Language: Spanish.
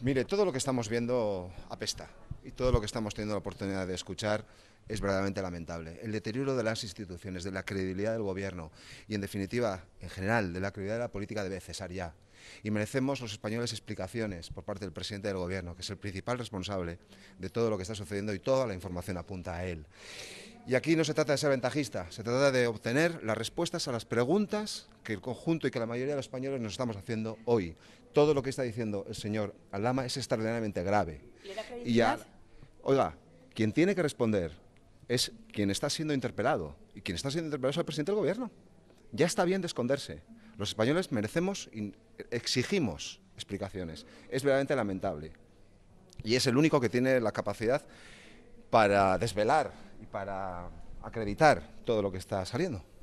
Mire, todo lo que estamos viendo apesta y todo lo que estamos teniendo la oportunidad de escuchar es verdaderamente lamentable. El deterioro de las instituciones, de la credibilidad del gobierno y, en definitiva, en general, de la credibilidad de la política debe cesar ya. Y merecemos los españoles explicaciones por parte del presidente del gobierno, que es el principal responsable de todo lo que está sucediendo y toda la información apunta a él. Y aquí no se trata de ser ventajista, se trata de obtener las respuestas a las preguntas que el conjunto y que la mayoría de los españoles nos estamos haciendo hoy. Todo lo que está diciendo el señor Alama es extraordinariamente grave. y ya, oiga, quien tiene que responder es quien está siendo interpelado. Y quien está siendo interpelado es el presidente del gobierno. Ya está bien de esconderse. Los españoles merecemos, y exigimos explicaciones. Es verdaderamente lamentable. Y es el único que tiene la capacidad para desvelar y para acreditar todo lo que está saliendo.